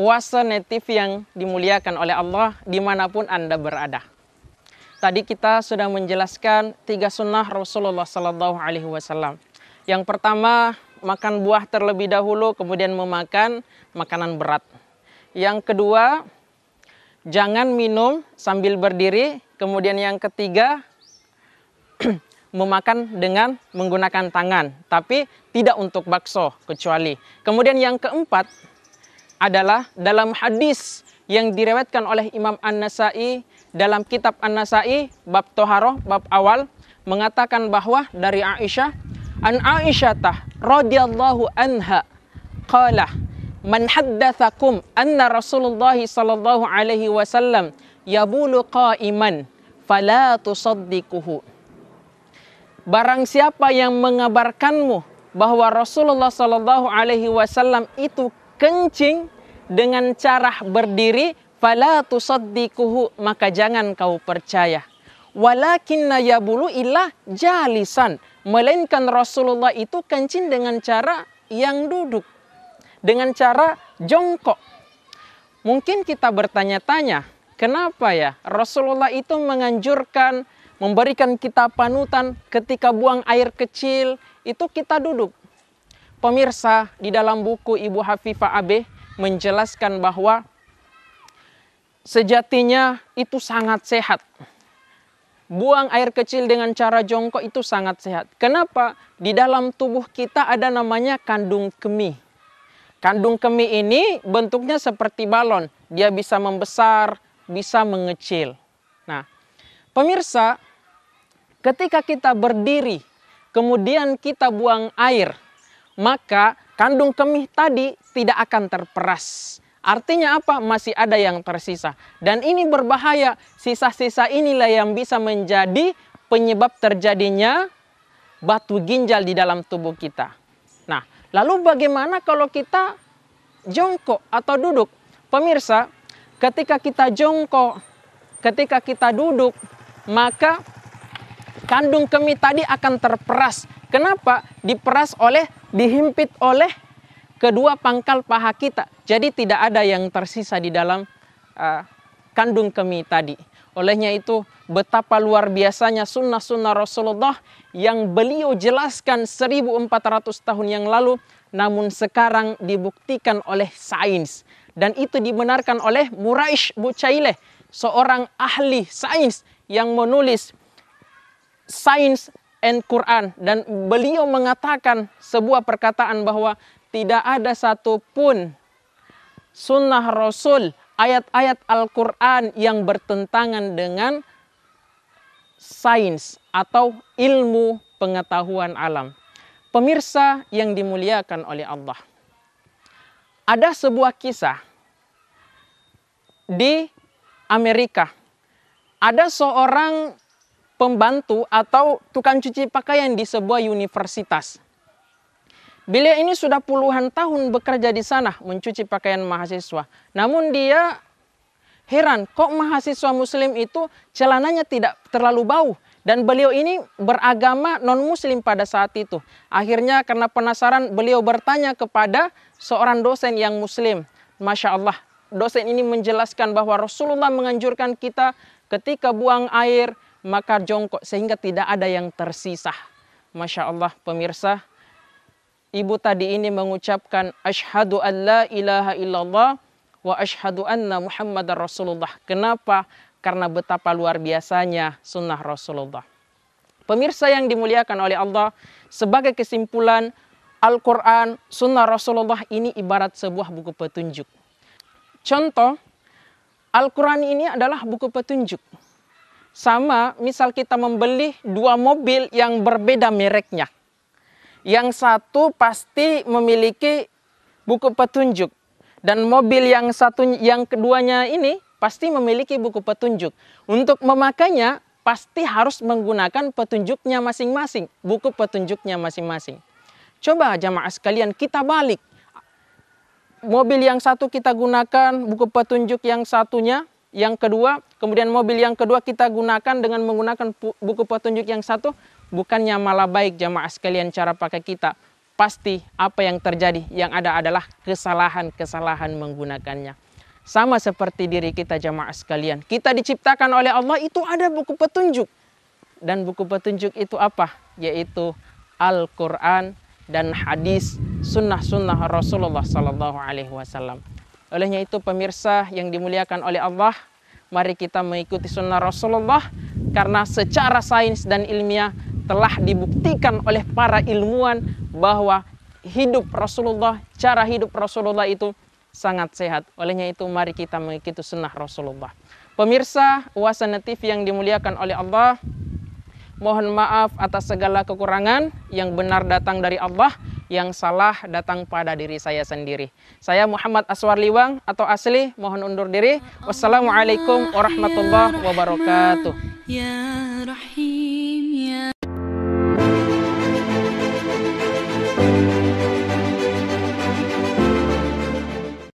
Puasa netif yang dimuliakan oleh Allah dimanapun Anda berada. Tadi kita sudah menjelaskan tiga sunnah Rasulullah Sallallahu Alaihi Wasallam. Yang pertama, makan buah terlebih dahulu, kemudian memakan makanan berat. Yang kedua, jangan minum sambil berdiri. Kemudian yang ketiga, memakan dengan menggunakan tangan, tapi tidak untuk bakso kecuali. Kemudian yang keempat, adalah dalam hadis yang direwetkan oleh Imam An-Nasai dalam kitab An-Nasai bab Toharoh bab awal mengatakan bahwa dari Aisyah an Ta radhiyallahu anha qala man haddatsakum anna Rasulullah sallallahu alaihi wasallam yabulu qaiman fala tusaddiquhu Barang siapa yang mengabarkanmu bahwa Rasulullah sallallahu alaihi wasallam itu kencing dengan cara berdiri fala tusaddiquhu maka jangan kau percaya walakinna yabulu illa jalisan melainkan Rasulullah itu kencing dengan cara yang duduk dengan cara jongkok mungkin kita bertanya-tanya kenapa ya Rasulullah itu menganjurkan memberikan kita panutan ketika buang air kecil itu kita duduk Pemirsa, di dalam buku Ibu Hafifah Abe menjelaskan bahwa sejatinya itu sangat sehat. Buang air kecil dengan cara jongkok itu sangat sehat. Kenapa? Di dalam tubuh kita ada namanya kandung kemih. Kandung kemih ini bentuknya seperti balon. Dia bisa membesar, bisa mengecil. Nah, pemirsa, ketika kita berdiri, kemudian kita buang air, maka kandung kemih tadi tidak akan terperas. Artinya apa? Masih ada yang tersisa. Dan ini berbahaya. Sisa-sisa inilah yang bisa menjadi penyebab terjadinya batu ginjal di dalam tubuh kita. Nah, lalu bagaimana kalau kita jongkok atau duduk? Pemirsa, ketika kita jongkok, ketika kita duduk, maka kandung kemih tadi akan terperas. Kenapa? Diperas oleh dihimpit oleh kedua pangkal paha kita. Jadi tidak ada yang tersisa di dalam uh, kandung kemih tadi. Olehnya itu betapa luar biasanya sunnah-sunnah Rasulullah yang beliau jelaskan 1400 tahun yang lalu namun sekarang dibuktikan oleh sains. Dan itu dibenarkan oleh Muraish Bucaileh, seorang ahli sains yang menulis sains and Quran dan beliau mengatakan sebuah perkataan bahwa tidak ada satupun sunnah Rasul ayat-ayat Al-Quran yang bertentangan dengan sains atau ilmu pengetahuan alam. Pemirsa yang dimuliakan oleh Allah. Ada sebuah kisah di Amerika. Ada seorang pembantu atau tukang cuci pakaian di sebuah universitas. Beliau ini sudah puluhan tahun bekerja di sana mencuci pakaian mahasiswa. Namun dia heran kok mahasiswa muslim itu celananya tidak terlalu bau dan beliau ini beragama non-muslim pada saat itu. Akhirnya karena penasaran beliau bertanya kepada seorang dosen yang muslim. Masya Allah, dosen ini menjelaskan bahwa Rasulullah menganjurkan kita ketika buang air, maka jongkok sehingga tidak ada yang tersisa. Masya Allah pemirsa, ibu tadi ini mengucapkan ashadu an la ilaha illallah wa ashadu anna muhammad rasulullah. Kenapa? Karena betapa luar biasanya sunnah Rasulullah. Pemirsa yang dimuliakan oleh Allah, sebagai kesimpulan Al-Quran, sunnah Rasulullah ini ibarat sebuah buku petunjuk. Contoh, Al-Quran ini adalah buku petunjuk sama misal kita membeli dua mobil yang berbeda mereknya. Yang satu pasti memiliki buku petunjuk dan mobil yang satu yang keduanya ini pasti memiliki buku petunjuk. Untuk memakainya pasti harus menggunakan petunjuknya masing-masing, buku petunjuknya masing-masing. Coba jamaah sekalian kita balik. Mobil yang satu kita gunakan buku petunjuk yang satunya, yang kedua, kemudian mobil yang kedua kita gunakan dengan menggunakan buku petunjuk yang satu, bukannya malah baik jamaah sekalian cara pakai kita. Pasti apa yang terjadi yang ada adalah kesalahan-kesalahan menggunakannya. Sama seperti diri kita jamaah sekalian. Kita diciptakan oleh Allah itu ada buku petunjuk. Dan buku petunjuk itu apa? Yaitu Al-Quran dan hadis sunnah-sunnah Rasulullah Sallallahu Alaihi Wasallam. Olehnya itu pemirsa yang dimuliakan oleh Allah, mari kita mengikuti sunnah Rasulullah karena secara sains dan ilmiah telah dibuktikan oleh para ilmuwan bahwa hidup Rasulullah, cara hidup Rasulullah itu sangat sehat. Olehnya itu mari kita mengikuti sunnah Rasulullah. Pemirsa Wasana TV yang dimuliakan oleh Allah, mohon maaf atas segala kekurangan yang benar datang dari Allah yang salah datang pada diri saya sendiri. Saya Muhammad Aswar Liwang atau asli mohon undur diri. Wassalamualaikum warahmatullahi wabarakatuh. Ya